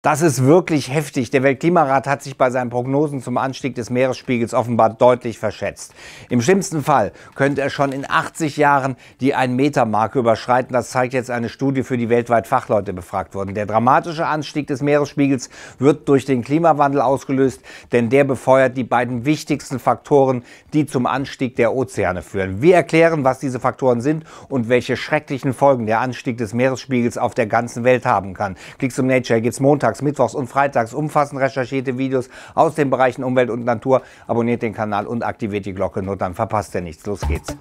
Das ist wirklich heftig. Der Weltklimarat hat sich bei seinen Prognosen zum Anstieg des Meeresspiegels offenbar deutlich verschätzt. Im schlimmsten Fall könnte er schon in 80 Jahren die 1-Meter-Marke überschreiten. Das zeigt jetzt eine Studie, für die weltweit Fachleute befragt wurden. Der dramatische Anstieg des Meeresspiegels wird durch den Klimawandel ausgelöst, denn der befeuert die beiden wichtigsten Faktoren, die zum Anstieg der Ozeane führen. Wir erklären, was diese Faktoren sind und welche schrecklichen Folgen der Anstieg des Meeresspiegels auf der ganzen Welt haben kann. Klicks um Nature geht's Montag montags, mittwochs und freitags umfassend recherchierte Videos aus den Bereichen Umwelt und Natur. Abonniert den Kanal und aktiviert die Glocke, nur dann verpasst ihr nichts. Los geht's.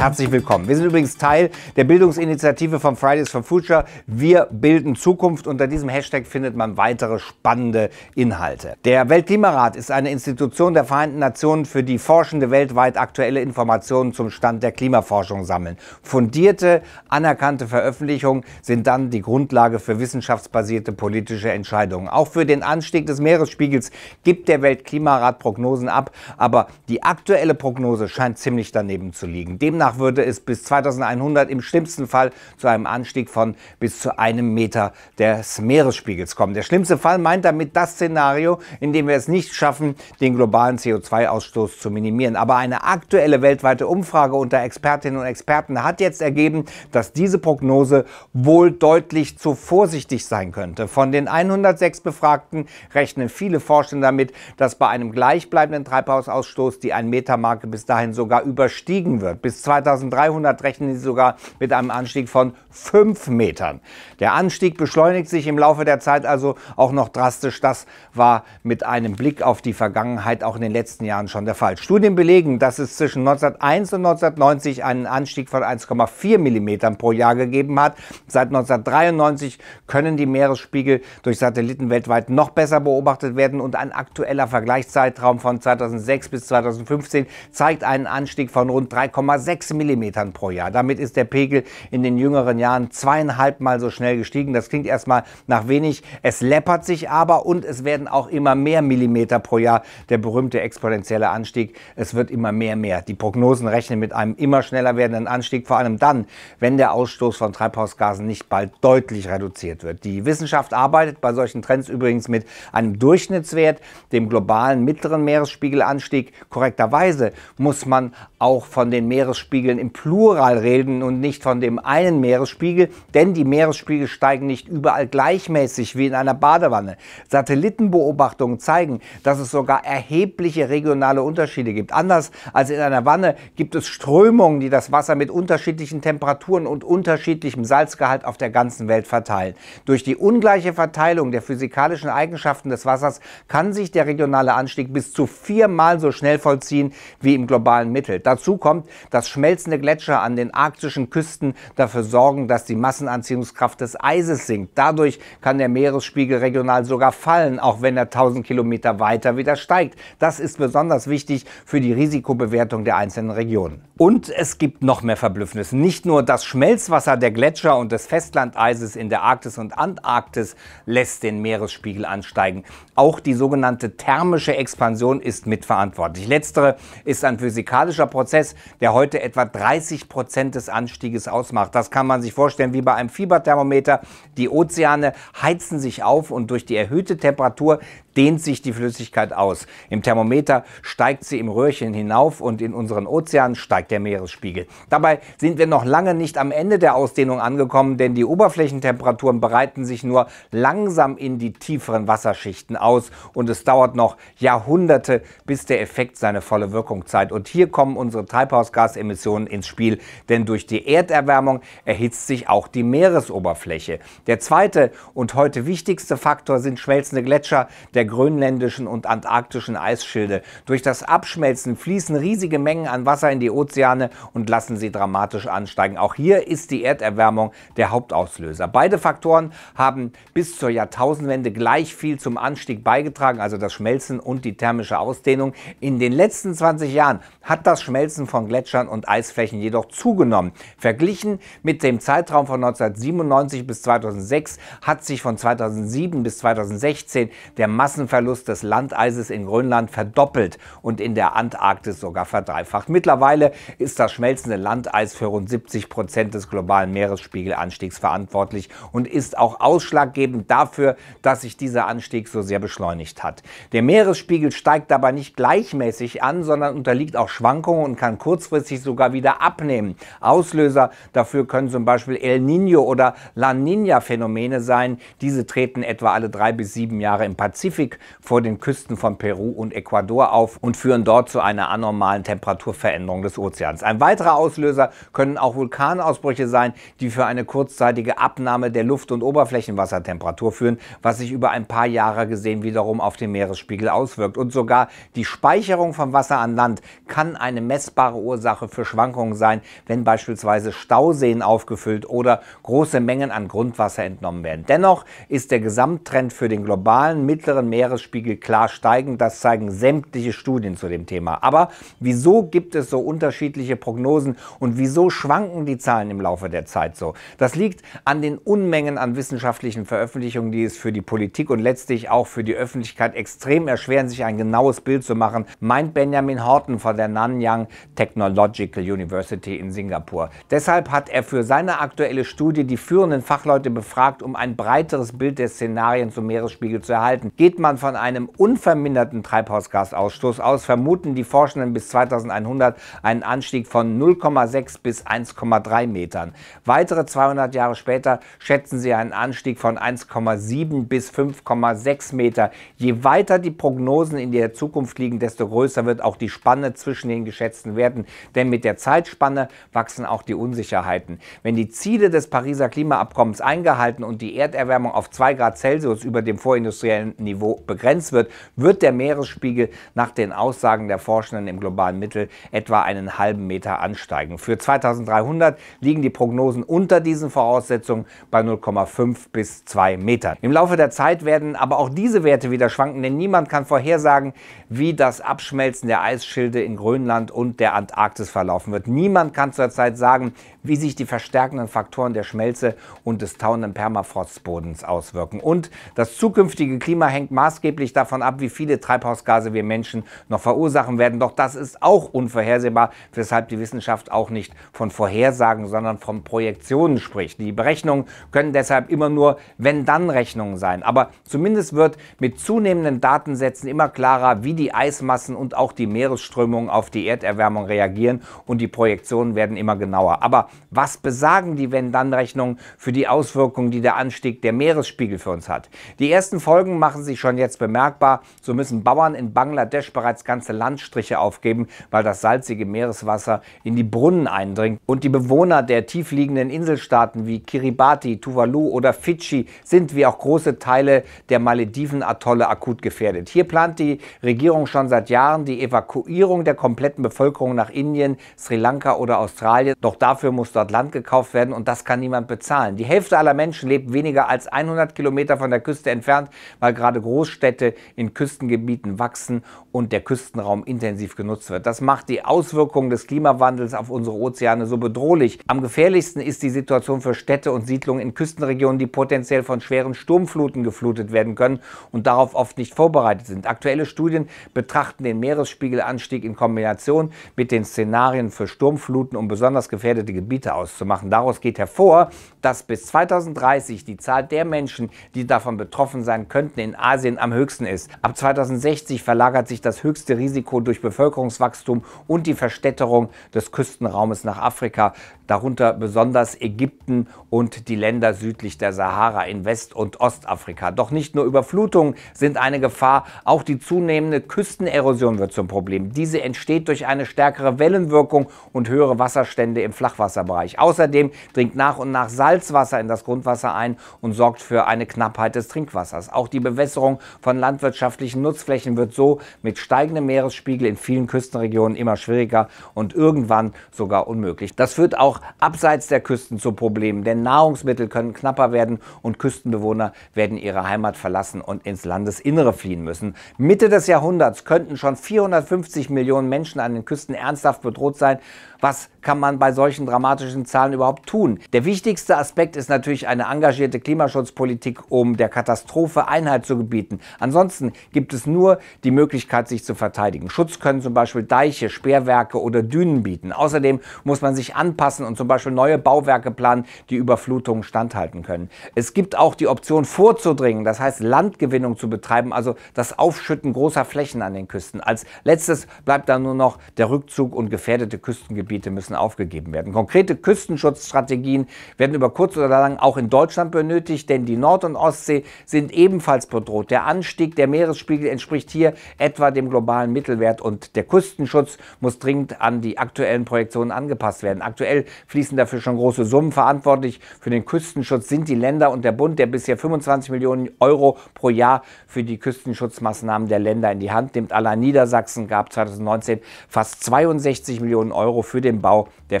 herzlich willkommen. Wir sind übrigens Teil der Bildungsinitiative von Fridays for Future. Wir bilden Zukunft. Unter diesem Hashtag findet man weitere spannende Inhalte. Der Weltklimarat ist eine Institution der Vereinten Nationen, für die Forschende weltweit aktuelle Informationen zum Stand der Klimaforschung sammeln. Fundierte, anerkannte Veröffentlichungen sind dann die Grundlage für wissenschaftsbasierte politische Entscheidungen. Auch für den Anstieg des Meeresspiegels gibt der Weltklimarat Prognosen ab, aber die aktuelle Prognose scheint ziemlich daneben zu liegen. Demnach Demnach würde es bis 2100 im schlimmsten Fall zu einem Anstieg von bis zu einem Meter des Meeresspiegels kommen. Der schlimmste Fall meint damit das Szenario, in dem wir es nicht schaffen, den globalen CO2-Ausstoß zu minimieren. Aber eine aktuelle weltweite Umfrage unter Expertinnen und Experten hat jetzt ergeben, dass diese Prognose wohl deutlich zu vorsichtig sein könnte. Von den 106 Befragten rechnen viele Forschende damit, dass bei einem gleichbleibenden Treibhausausstoß die 1-Meter-Marke bis dahin sogar überstiegen wird. Bis 20 2300 rechnen sie sogar mit einem Anstieg von 5 Metern. Der Anstieg beschleunigt sich im Laufe der Zeit also auch noch drastisch. Das war mit einem Blick auf die Vergangenheit auch in den letzten Jahren schon der Fall. Studien belegen, dass es zwischen 1901 und 1990 einen Anstieg von 1,4 Millimetern pro Jahr gegeben hat. Seit 1993 können die Meeresspiegel durch Satelliten weltweit noch besser beobachtet werden und ein aktueller Vergleichszeitraum von 2006 bis 2015 zeigt einen Anstieg von rund 3,6 6 Millimetern pro Jahr. Damit ist der Pegel in den jüngeren Jahren zweieinhalb Mal so schnell gestiegen. Das klingt erstmal nach wenig. Es läppert sich aber und es werden auch immer mehr Millimeter pro Jahr. Der berühmte exponentielle Anstieg. Es wird immer mehr, mehr. Die Prognosen rechnen mit einem immer schneller werdenden Anstieg, vor allem dann, wenn der Ausstoß von Treibhausgasen nicht bald deutlich reduziert wird. Die Wissenschaft arbeitet bei solchen Trends übrigens mit einem Durchschnittswert, dem globalen mittleren Meeresspiegelanstieg. Korrekterweise muss man auch von den Meeresspiegeln Meeresspiegeln im Plural reden und nicht von dem einen Meeresspiegel, denn die Meeresspiegel steigen nicht überall gleichmäßig wie in einer Badewanne. Satellitenbeobachtungen zeigen, dass es sogar erhebliche regionale Unterschiede gibt. Anders als in einer Wanne gibt es Strömungen, die das Wasser mit unterschiedlichen Temperaturen und unterschiedlichem Salzgehalt auf der ganzen Welt verteilen. Durch die ungleiche Verteilung der physikalischen Eigenschaften des Wassers kann sich der regionale Anstieg bis zu viermal so schnell vollziehen wie im globalen Mittel. Dazu kommt, dass Schmelz schmelzende Gletscher an den arktischen Küsten dafür sorgen, dass die Massenanziehungskraft des Eises sinkt. Dadurch kann der Meeresspiegel regional sogar fallen, auch wenn er 1000 Kilometer weiter wieder steigt. Das ist besonders wichtig für die Risikobewertung der einzelnen Regionen. Und es gibt noch mehr Verblüffendes. Nicht nur das Schmelzwasser der Gletscher und des Festlandeises in der Arktis und Antarktis lässt den Meeresspiegel ansteigen. Auch die sogenannte thermische Expansion ist mitverantwortlich. Letztere ist ein physikalischer Prozess, der heute etwa etwa 30 Prozent des Anstieges ausmacht. Das kann man sich vorstellen wie bei einem Fieberthermometer. Die Ozeane heizen sich auf und durch die erhöhte Temperatur dehnt sich die Flüssigkeit aus. Im Thermometer steigt sie im Röhrchen hinauf und in unseren Ozeanen steigt der Meeresspiegel. Dabei sind wir noch lange nicht am Ende der Ausdehnung angekommen, denn die Oberflächentemperaturen breiten sich nur langsam in die tieferen Wasserschichten aus und es dauert noch Jahrhunderte, bis der Effekt seine volle Wirkung zeigt. Und hier kommen unsere Treibhausgasemissionen ins Spiel, denn durch die Erderwärmung erhitzt sich auch die Meeresoberfläche. Der zweite und heute wichtigste Faktor sind schmelzende Gletscher. Der grönländischen und antarktischen Eisschilde. Durch das Abschmelzen fließen riesige Mengen an Wasser in die Ozeane und lassen sie dramatisch ansteigen. Auch hier ist die Erderwärmung der Hauptauslöser. Beide Faktoren haben bis zur Jahrtausendwende gleich viel zum Anstieg beigetragen, also das Schmelzen und die thermische Ausdehnung. In den letzten 20 Jahren hat das Schmelzen von Gletschern und Eisflächen jedoch zugenommen. Verglichen mit dem Zeitraum von 1997 bis 2006 hat sich von 2007 bis 2016 der Masse Massenverlust des Landeises in Grönland verdoppelt und in der Antarktis sogar verdreifacht. Mittlerweile ist das schmelzende Landeis für rund 70 Prozent des globalen Meeresspiegelanstiegs verantwortlich und ist auch ausschlaggebend dafür, dass sich dieser Anstieg so sehr beschleunigt hat. Der Meeresspiegel steigt dabei nicht gleichmäßig an, sondern unterliegt auch Schwankungen und kann kurzfristig sogar wieder abnehmen. Auslöser dafür können zum Beispiel El Niño oder La Niña-Phänomene sein. Diese treten etwa alle drei bis sieben Jahre im Pazifik häufig vor den Küsten von Peru und Ecuador auf und führen dort zu einer anormalen Temperaturveränderung des Ozeans. Ein weiterer Auslöser können auch Vulkanausbrüche sein, die für eine kurzzeitige Abnahme der Luft- und Oberflächenwassertemperatur führen, was sich über ein paar Jahre gesehen wiederum auf den Meeresspiegel auswirkt. Und sogar die Speicherung von Wasser an Land kann eine messbare Ursache für Schwankungen sein, wenn beispielsweise Stauseen aufgefüllt oder große Mengen an Grundwasser entnommen werden. Dennoch ist der Gesamttrend für den globalen mittleren Meeresspiegel klar steigen. Das zeigen sämtliche Studien zu dem Thema. Aber wieso gibt es so unterschiedliche Prognosen und wieso schwanken die Zahlen im Laufe der Zeit so? Das liegt an den Unmengen an wissenschaftlichen Veröffentlichungen, die es für die Politik und letztlich auch für die Öffentlichkeit extrem erschweren, sich ein genaues Bild zu machen, meint Benjamin Horton von der Nanyang Technological University in Singapur. Deshalb hat er für seine aktuelle Studie die führenden Fachleute befragt, um ein breiteres Bild der Szenarien zum Meeresspiegel zu erhalten. Geht man von einem unverminderten Treibhausgasausstoß aus, vermuten die Forschenden bis 2100 einen Anstieg von 0,6 bis 1,3 Metern. Weitere 200 Jahre später schätzen sie einen Anstieg von 1,7 bis 5,6 Meter. Je weiter die Prognosen in der Zukunft liegen, desto größer wird auch die Spanne zwischen den geschätzten Werten. Denn mit der Zeitspanne wachsen auch die Unsicherheiten. Wenn die Ziele des Pariser Klimaabkommens eingehalten und die Erderwärmung auf 2 Grad Celsius über dem vorindustriellen Niveau begrenzt wird, wird der Meeresspiegel nach den Aussagen der Forschenden im globalen Mittel etwa einen halben Meter ansteigen. Für 2300 liegen die Prognosen unter diesen Voraussetzungen bei 0,5 bis 2 Metern. Im Laufe der Zeit werden aber auch diese Werte wieder schwanken, denn niemand kann vorhersagen, wie das Abschmelzen der Eisschilde in Grönland und der Antarktis verlaufen wird. Niemand kann zurzeit sagen, wie sich die verstärkenden Faktoren der Schmelze und des taunenden Permafrostbodens auswirken. Und das zukünftige Klima hängt maßgeblich davon ab, wie viele Treibhausgase wir Menschen noch verursachen werden. Doch das ist auch unvorhersehbar, weshalb die Wissenschaft auch nicht von Vorhersagen, sondern von Projektionen spricht. Die Berechnungen können deshalb immer nur Wenn-Dann-Rechnungen sein. Aber zumindest wird mit zunehmenden Datensätzen immer klarer, wie die Eismassen und auch die Meeresströmungen auf die Erderwärmung reagieren und die Projektionen werden immer genauer. Aber was besagen die Wenn-Dann-Rechnungen für die Auswirkungen, die der Anstieg der Meeresspiegel für uns hat? Die ersten Folgen machen sich schon schon jetzt bemerkbar. So müssen Bauern in Bangladesch bereits ganze Landstriche aufgeben, weil das salzige Meereswasser in die Brunnen eindringt. Und die Bewohner der tiefliegenden Inselstaaten wie Kiribati, Tuvalu oder Fidschi sind wie auch große Teile der Malediven-Atolle akut gefährdet. Hier plant die Regierung schon seit Jahren die Evakuierung der kompletten Bevölkerung nach Indien, Sri Lanka oder Australien. Doch dafür muss dort Land gekauft werden und das kann niemand bezahlen. Die Hälfte aller Menschen lebt weniger als 100 Kilometer von der Küste entfernt, weil gerade große Großstädte in Küstengebieten wachsen und der Küstenraum intensiv genutzt wird. Das macht die Auswirkungen des Klimawandels auf unsere Ozeane so bedrohlich. Am gefährlichsten ist die Situation für Städte und Siedlungen in Küstenregionen, die potenziell von schweren Sturmfluten geflutet werden können und darauf oft nicht vorbereitet sind. Aktuelle Studien betrachten den Meeresspiegelanstieg in Kombination mit den Szenarien für Sturmfluten, um besonders gefährdete Gebiete auszumachen. Daraus geht hervor, dass bis 2030 die Zahl der Menschen, die davon betroffen sein könnten, in Asien Asien am höchsten ist. Ab 2060 verlagert sich das höchste Risiko durch Bevölkerungswachstum und die Verstädterung des Küstenraumes nach Afrika, darunter besonders Ägypten und die Länder südlich der Sahara in West- und Ostafrika. Doch nicht nur Überflutungen sind eine Gefahr, auch die zunehmende Küstenerosion wird zum Problem. Diese entsteht durch eine stärkere Wellenwirkung und höhere Wasserstände im Flachwasserbereich. Außerdem dringt nach und nach Salzwasser in das Grundwasser ein und sorgt für eine Knappheit des Trinkwassers. Auch die Bewässerung Bewässerung von landwirtschaftlichen Nutzflächen wird so mit steigendem Meeresspiegel in vielen Küstenregionen immer schwieriger und irgendwann sogar unmöglich. Das führt auch abseits der Küsten zu Problemen, denn Nahrungsmittel können knapper werden und Küstenbewohner werden ihre Heimat verlassen und ins Landesinnere fliehen müssen. Mitte des Jahrhunderts könnten schon 450 Millionen Menschen an den Küsten ernsthaft bedroht sein, was kann man bei solchen dramatischen Zahlen überhaupt tun? Der wichtigste Aspekt ist natürlich eine engagierte Klimaschutzpolitik, um der Katastrophe Einhalt zu gebieten. Ansonsten gibt es nur die Möglichkeit, sich zu verteidigen. Schutz können zum Beispiel Deiche, Sperrwerke oder Dünen bieten. Außerdem muss man sich anpassen und zum Beispiel neue Bauwerke planen, die Überflutungen standhalten können. Es gibt auch die Option vorzudringen, das heißt Landgewinnung zu betreiben, also das Aufschütten großer Flächen an den Küsten. Als letztes bleibt dann nur noch der Rückzug und gefährdete Küstengebiete müssen Sachsen aufgegeben werden. Konkrete Küstenschutzstrategien werden über kurz oder lang auch in Deutschland benötigt, denn die Nord- und Ostsee sind ebenfalls bedroht. Der Anstieg der Meeresspiegel entspricht hier etwa dem globalen Mittelwert und der Küstenschutz muss dringend an die aktuellen Projektionen angepasst werden. Aktuell fließen dafür schon große Summen. Verantwortlich für den Küstenschutz sind die Länder und der Bund, der bisher 25 Millionen Euro pro Jahr für die Küstenschutzmaßnahmen der Länder in die Hand nimmt. Allein Niedersachsen gab 2019 fast 62 Millionen Euro für den Bau Ausbau der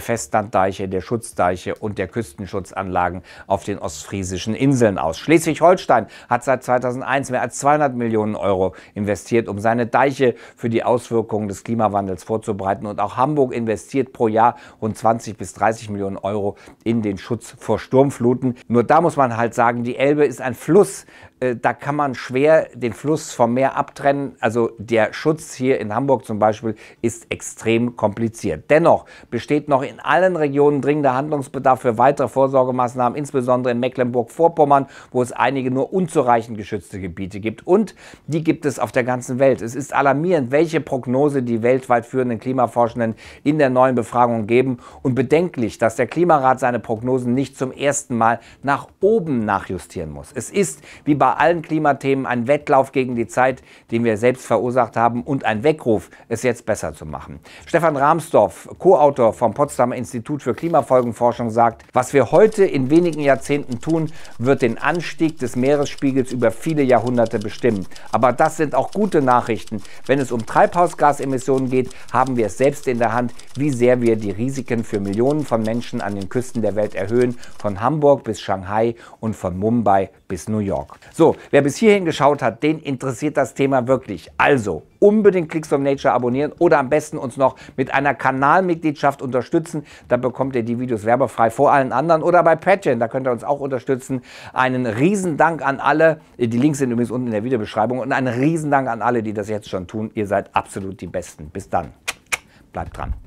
Festlanddeiche, der Schutzdeiche und der Küstenschutzanlagen auf den ostfriesischen Inseln aus. Schleswig-Holstein hat seit 2001 mehr als 200 Millionen Euro investiert, um seine Deiche für die Auswirkungen des Klimawandels vorzubereiten. Und auch Hamburg investiert pro Jahr rund 20 bis 30 Millionen Euro in den Schutz vor Sturmfluten. Nur da muss man halt sagen, die Elbe ist ein Fluss, äh, da kann man schwer den Fluss vom Meer abtrennen. Also der Schutz hier in Hamburg zum Beispiel ist extrem kompliziert. Dennoch besteht noch in allen Regionen dringender Handlungsbedarf für weitere Vorsorgemaßnahmen, insbesondere in Mecklenburg-Vorpommern, wo es einige nur unzureichend geschützte Gebiete gibt. Und die gibt es auf der ganzen Welt. Es ist alarmierend, welche Prognose die weltweit führenden Klimaforschenden in der neuen Befragung geben. Und bedenklich, dass der Klimarat seine Prognosen nicht zum ersten Mal nach oben nachjustieren muss. Es ist wie bei bei allen Klimathemen ein Wettlauf gegen die Zeit, den wir selbst verursacht haben und ein Weckruf, es jetzt besser zu machen. Stefan Rahmsdorf, Co-Autor vom Potsdamer Institut für Klimafolgenforschung, sagt, was wir heute in wenigen Jahrzehnten tun, wird den Anstieg des Meeresspiegels über viele Jahrhunderte bestimmen. Aber das sind auch gute Nachrichten. Wenn es um Treibhausgasemissionen geht, haben wir es selbst in der Hand, wie sehr wir die Risiken für Millionen von Menschen an den Küsten der Welt erhöhen, von Hamburg bis Shanghai und von Mumbai bis New York. So, wer bis hierhin geschaut hat, den interessiert das Thema wirklich. Also unbedingt Clicks from Nature abonnieren oder am besten uns noch mit einer Kanalmitgliedschaft unterstützen. Da bekommt ihr die Videos werbefrei vor allen anderen oder bei Patreon, da könnt ihr uns auch unterstützen. Einen Riesendank an alle. Die Links sind übrigens unten in der Videobeschreibung und einen Riesendank an alle, die das jetzt schon tun. Ihr seid absolut die Besten. Bis dann. Bleibt dran.